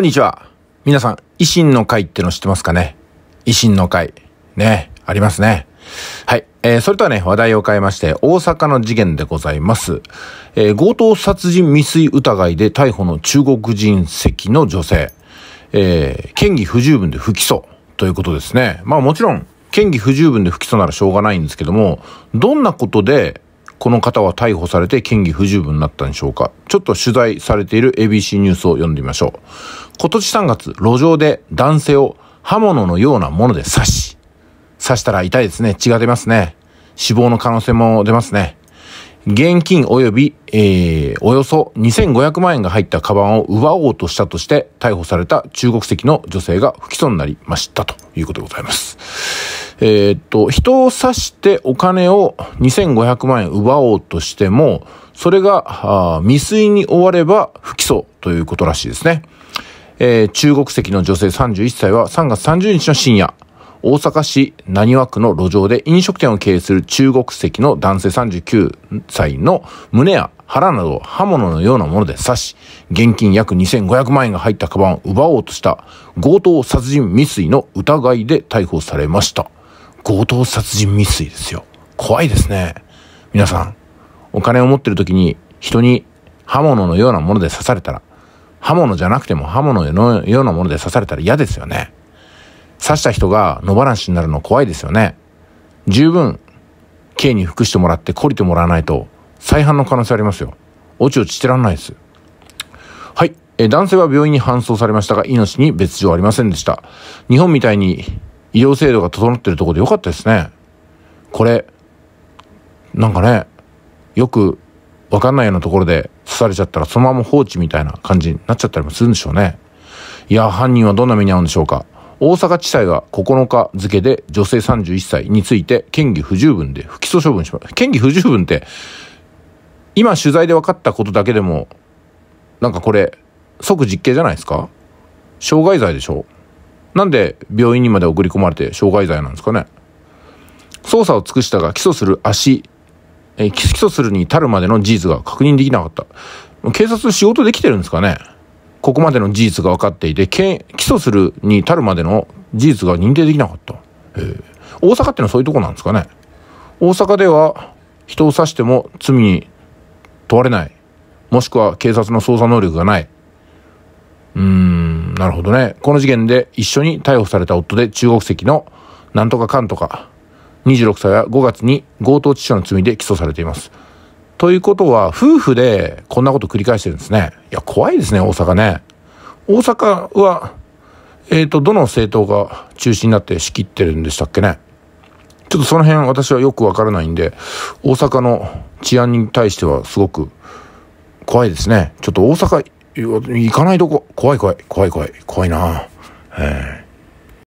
こんにちは。皆さん、維新の会っての知ってますかね維新の会。ね、ありますね。はい。えー、それとはね、話題を変えまして、大阪の事件でございます。えー、強盗殺人未遂疑いで逮捕の中国人籍の女性。えー、嫌疑不十分で不起訴ということですね。まあもちろん、嫌疑不十分で不起訴ならしょうがないんですけども、どんなことでこの方は逮捕されて嫌疑不十分になったんでしょうかちょっと取材されている ABC ニュースを読んでみましょう。今年3月、路上で男性を刃物のようなもので刺し、刺したら痛いですね。血が出ますね。死亡の可能性も出ますね。現金及び、えー、およそ2500万円が入ったカバンを奪おうとしたとして逮捕された中国籍の女性が不起訴になりましたということでございます。えー、っと、人を刺してお金を2500万円奪おうとしても、それが未遂に終われば不起訴ということらしいですね。えー、中国籍の女性31歳は3月30日の深夜、大阪市浪速区の路上で飲食店を経営する中国籍の男性39歳の胸や腹など刃物のようなもので刺し、現金約2500万円が入ったカバンを奪おうとした強盗殺人未遂の疑いで逮捕されました。強盗殺人未遂ですよ。怖いですね。皆さん、お金を持ってる時に人に刃物のようなもので刺されたら、刃物じゃなくても刃物のようなもので刺されたら嫌ですよね。刺した人が野放しになるの怖いですよね。十分、刑に服してもらって懲りてもらわないと、再犯の可能性ありますよ。おちおちしてらんないです。はい。え男性は病院に搬送されましたが、命に別状ありませんでした。日本みたいに医療制度が整ってるとこでよかったですね。これ、なんかね、よくわかんないようなところで刺されちゃったらそのまま放置みたいな感じになっちゃったりもするんでしょうね。いや、犯人はどんな目に遭うんでしょうか。大阪地裁が9日付で女性31歳について嫌疑不十分で不起訴処分しました。嫌疑不十分って、今取材で分かったことだけでも、なんかこれ、即実刑じゃないですか傷害罪でしょなんで病院にまで送り込まれて傷害罪なんですかね捜査を尽くしたが起訴する足、えー、起訴するに至るまでの事実が確認できなかった。警察仕事できてるんですかねここまでの事実が分かっていて、起訴するに至るまでの事実が認定できなかった。えー、大阪ってのはそういうとこなんですかね大阪では人を刺しても罪に問われない。もしくは警察の捜査能力がない。うーん。なるほどね。この事件で一緒に逮捕された夫で中国籍のなんとかかんとか、26歳は5月に強盗致傷の罪で起訴されています。ということは、夫婦でこんなこと繰り返してるんですね。いや、怖いですね、大阪ね。大阪は、えっ、ー、と、どの政党が中心になって仕切ってるんでしたっけね。ちょっとその辺私はよくわからないんで、大阪の治安に対してはすごく怖いですね。ちょっと大阪行かないとこ、怖い怖い、怖い怖い、怖いなえ